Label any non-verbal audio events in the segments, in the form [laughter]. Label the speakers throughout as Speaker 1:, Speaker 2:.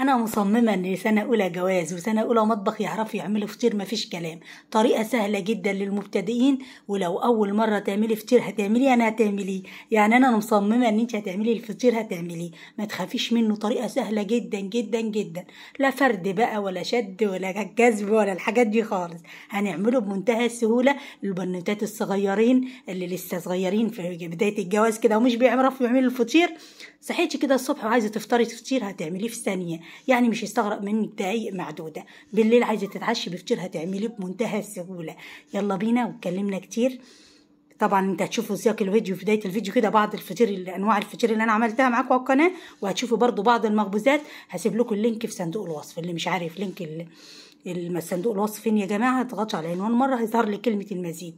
Speaker 1: انا مصممه ان سنه اولى جواز وسنه اولى مطبخ يعرفوا يعملوا فطير مفيش كلام طريقه سهله جدا للمبتدئين ولو اول مره تعملي فطير هتعمليه انا هتعمليه يعني انا مصممه ان انت هتعملي الفطير هتعمليه ما تخافيش منه طريقه سهله جدا جدا جدا لا فرد بقى ولا شد ولا جذب ولا الحاجات دي خالص هنعمله بمنتهى السهوله للبنوتات الصغيرين اللي لسه صغيرين في بدايه الجواز كده ومش بيعرفوا يعملوا الفطير صحيتي كده الصبح وعايزه تفطري تفطير هتعمليه في ثانيه يعني مش هيستغرق منك دقايق معدوده بالليل عايزه تتعشي بفطير هتعمليه بمنتهى السهوله يلا بينا واتكلمنا كتير طبعا انت هتشوفوا سياق الفيديو في بدايه الفيديو كده بعض الفطير انواع الفطير اللي انا عملتها معاكم على القناه وهتشوفوا برضو بعض المخبوزات هسيب لكم اللينك في صندوق الوصف اللي مش عارف لينك صندوق الوصف فين يا جماعه اضغطوا على العنوان مره هيظهر لي كلمه المزيد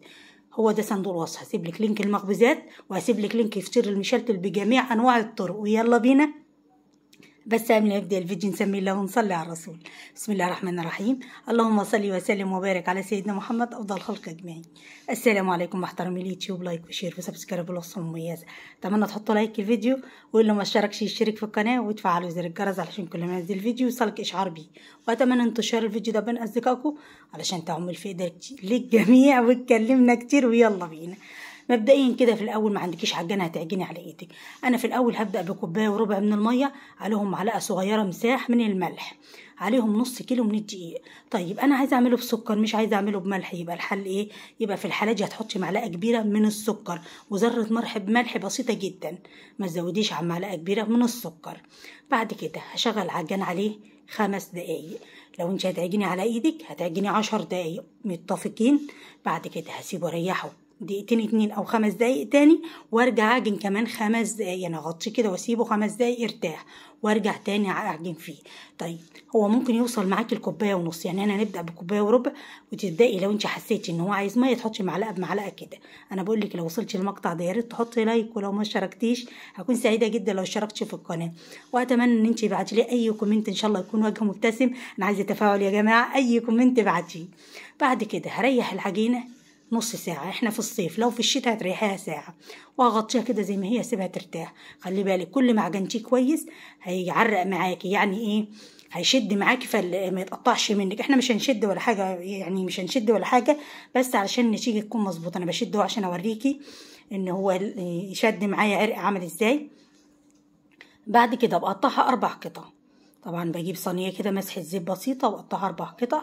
Speaker 1: هو ده صندوق الوصف هسيب لك لينك المخبزات وهسيب لك لينك فطير المشلتل بجميع انواع الطرق ويلا بينا بس قبل ما نبدا الفيديو نسمي الله ونصلي على الرسول بسم الله الرحمن الرحيم اللهم صل وسلم وبارك على سيدنا محمد افضل خلق اجمعين السلام عليكم محترمي اليوتيوب لايك وشير وسبسكرايب والوصفه مميزه اتمنى تحطوا لايك الفيديو واللي ما اشتركش يشترك في القناه وتفعلوا زر الجرس علشان كل ما انزل فيديو يوصلك اشعار بيه واتمنى انتشار الفيديو ده بين اصدقائكم علشان تعمل فائده للجميع واتكلمنا كتير ويلا بينا مبدئيا كده في الاول ما عندكيش عجانه هتعجني على ايدك انا في الاول هبدا بكوبايه وربع من الميه عليهم معلقه صغيره مساح من الملح عليهم نص كيلو من الدقيق طيب انا عايزه اعمله بسكر مش عايزه اعمله بملح يبقى الحل ايه يبقى في الحاله دي هتحطي معلقه كبيره من السكر وذره مرح بملح بسيطه جدا ما تزوديش عن معلقه كبيره من السكر بعد كده هشغل عجان عليه خمس دقايق لو انت هتعجني على ايدك هتعجني عشر دقايق متفقين بعد كده هسيبه اريحه دقيقتين اتنين او خمس دقايق تاني وارجع اعجن كمان خمس دقايق انا يعني اغطيه كده واسيبه خمس دقايق يرتاح وارجع تاني اعجن فيه طيب هو ممكن يوصل معاكي الكوبايه ونص يعني انا هنبدا بكوبايه وربع وتبداي لو انت حسيتي ان هو عايز ميه تحطي معلقه بمعلقه كده انا بقول لك لو وصلتي للمقطع ده يا ريت تحطي لايك ولو ما شاركتيش هكون سعيده جدا لو شاركتي في القناه واتمنى ان انت تبعتي لي اي كومنت ان شاء الله يكون وجه مبتسم انا عايزه تفاعل يا جماعه اي كومنت ابعتيه بعد كده هريح العجينه نص ساعة احنا في الصيف لو في الشتاء هتريحيها ساعة وهغطيها كده زي ما هي سيبها ترتاح خلي بالك كل ما عجنتيه كويس هيعرق معاكي يعني ايه هيشد معاكي فما يتقطعش منك احنا مش هنشد ولا حاجة يعني مش هنشد ولا حاجة بس علشان النتيجة تكون مظبوطة انا بشده عشان اوريكي ان هو شد معايا عرق عمل ازاي بعد كده بقطعها اربع قطع طبعا بجيب صينيه كده مسح زيت بسيطه واقطعها اربع قطع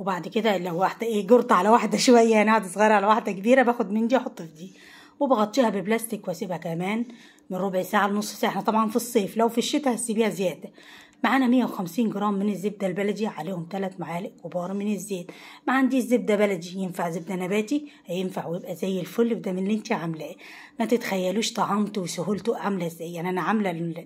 Speaker 1: وبعد كده لو واحدة ايه جرت على واحدة [laughs] شوية يعني واحدة صغيرة على واحدة كبيرة باخد من دي احط في دي وبغطيها ببلاستيك واسيبها كمان من ربع ساعة لنص ساعة احنا طبعا في الصيف لو في الشتاء هسيبيها زيادة معانا 150 جرام من الزبدة البلدي عليهم 3 معالق كبار من الزيت ما عنديش زبدة بلدي ينفع زبدة نباتي هينفع ويبقى زي الفل ده من اللي انت عاملاه ما تتخيلوش طعمته وسهولته عاملة ازاي يعني انا عاملة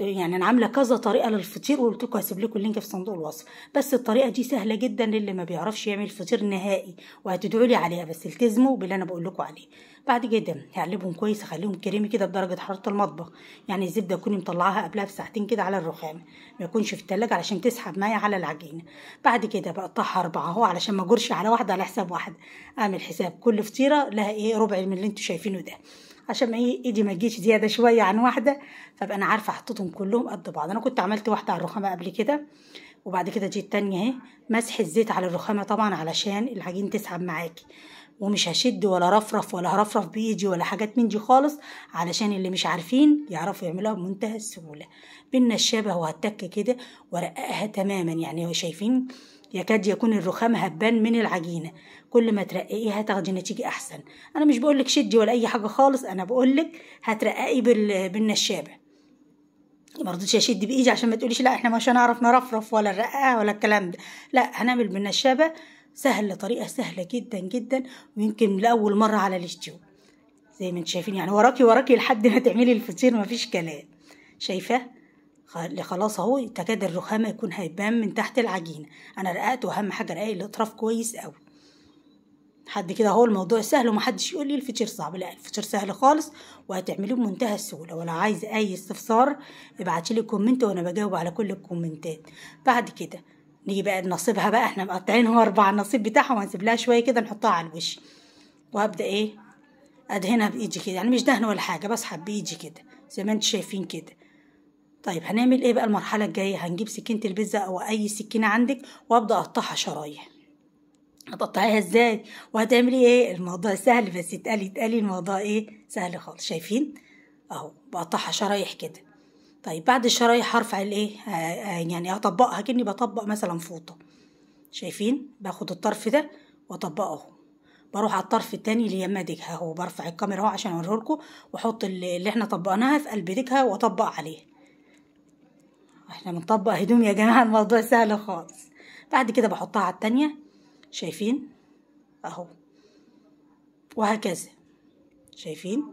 Speaker 1: يعني انا عاملة كذا طريقة للفطير وقلت لكم هسيب لكم اللينك في صندوق الوصف بس الطريقة دي سهلة جدا للي ما بيعرفش يعمل فطير نهائي وهتدعوا لي عليها بس التزموا باللي انا بقول لكم عليه بعد كده هقلبهم كويس اخليهم كريمي كده بدرجه حراره المطبخ يعني الزبده اكون مطلعاها قبلها بساعتين كده على الرخام ما يكونش في التلاجة علشان تسحب معايا على العجينه بعد كده بقطعها اربعه اهو علشان ما اجرش على واحده على حساب واحده اعمل حساب كل فطيره لها ايه ربع من اللي انتوا شايفينه ده عشان ايه ايدي ما تجيش زياده شويه عن واحده فابقى انا عارفه حطيتهم كلهم قد بعض انا كنت عملت واحده على الرخامه قبل كده وبعد كده جيت تانية اهي مسح الزيت على الرخامه طبعا علشان العجين تسحب معاكي ومش هشد ولا رفرف ولا هرفرف بايدي ولا حاجات من دي خالص علشان اللي مش عارفين يعرفوا يعملوها بمنتهى السهولة بالنشابه وهتك كده ورققها تماما يعني شايفين يكاد يكون الرخام هبان من العجينة كل ما ترققيها هتاخدي نتيجة أحسن أنا مش بقولك شدي ولا أي حاجة خالص أنا بقولك هترققي بالنشابة رضيتش اشد بايدي عشان ما تقوليش لا احنا مش هنعرف نرفرف ولا نرققها ولا الكلام ده لا هنعمل بالنشابه سهله طريقه سهله جدا جدا ويمكن لاول مره على الستيو زي ما انتم شايفين يعني وراكي وراكي لحد ما تعملي الفطير مفيش كلام شايفاه خلاص اهو تكاد الرخامه يكون هيبان من تحت العجينه انا رققت واهم حاجه رقاق الاطراف كويس قوي حد كده هو الموضوع سهل ومحدش يقول لي الفطير صعب لا الفطير سهل خالص وهتعمليه بمنتهى السهوله ولو عايز اي استفسار ابعتي لي كومنت وانا بجاوب على كل الكومنتات بعد كده نيجي بقى نصيبها بقى احنا مقطعين هو اربعة النصيب بتاعها وهنسيب لها شوية كده نحطها على الوش وهبدأ ايه ادهنها بايدي كده يعني مش دهن ولا حاجة بسحب بايدي كده زي ما انتوا شايفين كده طيب هنعمل ايه بقى المرحلة الجاية هنجيب سكينة البيتزا او اي سكينة عندك وابدأ اقطعها شرايح هتقطعيها ازاي وهتعملي ايه الموضوع سهل بس اتقالي اتقالي الموضوع ايه سهل خالص شايفين اهو بقطعها شرايح كده طيب بعد الشرايح هرفع الايه آه، آه، يعني هطبقها كأني بطبق مثلا فوطة شايفين باخد الطرف ده واطبقه اهو بروح على الطرف التاني اللي يما ديكها اهو برفع الكاميرا اهو عشان لكم واحط اللي احنا طبقناها في قلب ديكها واطبق عليه احنا بنطبق هدوم يا جماعة الموضوع سهل خالص بعد كده بحطها على التانية شايفين اهو وهكذا شايفين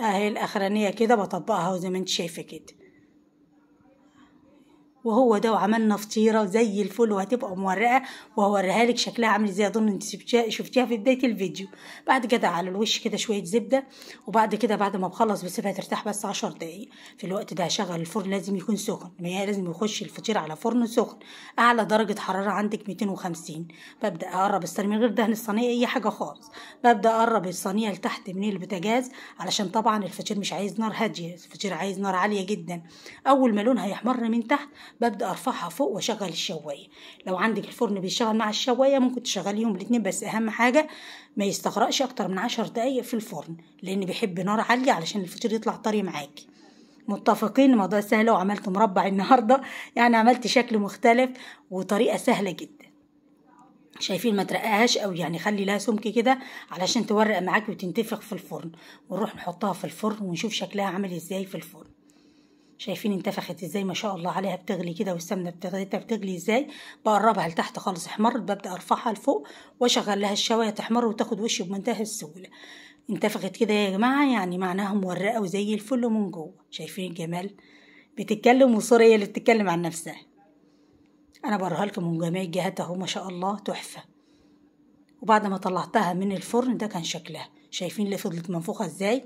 Speaker 1: اهي آه، الاخرانيه كده بطبقها وزي ما انت شايفه كده وهو ده وعملنا فطيره زي الفل وهتبقى مورقه وهوريها لك شكلها عامل ازاي اظن انت شفتيها في بدايه الفيديو بعد كده على الوش كده شويه زبده وبعد كده بعد ما بخلص بسيبها ترتاح بس عشر دقايق في الوقت ده هشغل الفرن لازم يكون سخن ما هي لازم يخش الفطير على فرن سخن اعلى درجه حراره عندك 250 ببدا اقرب الصينيه من غير دهن الصينيه اي حاجه خالص ببدا اقرب الصينيه لتحت من البوتاجاز علشان طبعا الفطير مش عايز نار هاديه الفطير عايز نار عاليه جدا اول ما لونها يحمر من تحت ببدأ أرفعها فوق وأشغل الشواية لو عندك الفرن بيشتغل مع الشواية ممكن تشغليهم الاتنين بس أهم حاجة ما يستغرقش أكتر من عشر دقايق في الفرن لأن بيحب نار عالية علشان الفطير يطلع طري معاكي متفقين الموضوع سهل وعملت مربع النهاردة [laughs] يعني عملت شكل مختلف وطريقة سهلة جدا شايفين ما ترققهاش قوي يعني خلي لها سمك كده علشان تورق معاكي وتنتفخ في الفرن ونروح نحطها في الفرن ونشوف شكلها عامل ازاي في الفرن شايفين انتفخت ازاي ما شاء الله عليها بتغلي كده والسمنه بتغلي بتغلي ازاي بقربها لتحت خالص احمرت ببدا ارفعها لفوق واشغل لها الشوايه تحمر وتاخد وش بمنتهى السهوله انتفخت كده يا جماعه يعني معناها مورقه وزي الفل من جوه شايفين الجمال بتتكلم وصورة هي اللي بتتكلم عن نفسها انا بوريها لكم من جميع الجهات اهو ما شاء الله تحفه وبعد ما طلعتها من الفرن ده كان شكلها شايفين اللي فضلت منفوخه ازاي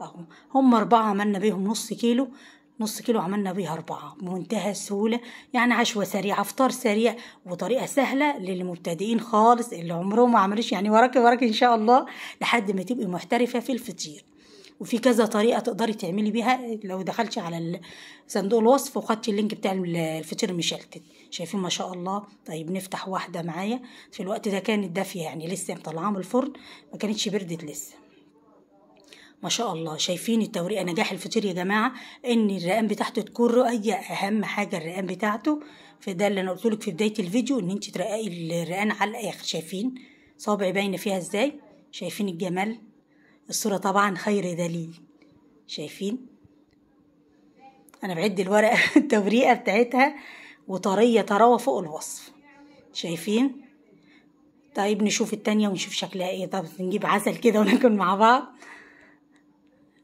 Speaker 1: اهو هم أربعة عملنا بيهم نص كيلو نص كيلو عملنا بيها أربعة بمنتهى السهولة يعني عشوة سريعة فطار سريع وطريقة سهلة للمبتدئين خالص اللي عمرهم ما عملوش يعني وراكي وراكي إن شاء الله لحد ما تبقي محترفة في الفطير وفي كذا طريقة تقدري تعملي بيها لو دخلتي على صندوق الوصف وخدتي اللينك بتاع الفطير مشلتت شايفين ما شاء الله طيب نفتح واحدة معايا في الوقت ده كانت دافية يعني لسه مطلعاها من الفرن ما كانتش بردت لسه ما شاء الله شايفين التوريقه نجاح الفطير يا جماعه ان الرقام بتاعته تكون رؤيه اهم حاجه الرقام بتاعته فده اللي انا قلت لك في بدايه الفيديو ان انت ترققي الرقان على الاخر شايفين صابعي باينه فيها ازاي شايفين الجمال الصوره طبعا خير دليل شايفين انا بعد الورقه [laughs] التوريقه بتاعتها وطريه طراوه فوق الوصف شايفين طيب نشوف التانية ونشوف شكلها ايه طب نجيب عسل كده وناكل مع بعض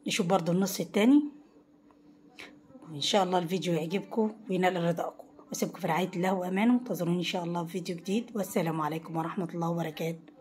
Speaker 1: نشوف برضو النص التاني وإن شاء الله الفيديو يعجبكم وينال رضاكم وأسيبكم في رعاية الله وأمانه انتظروني إن شاء الله في فيديو جديد والسلام عليكم ورحمة الله وبركاته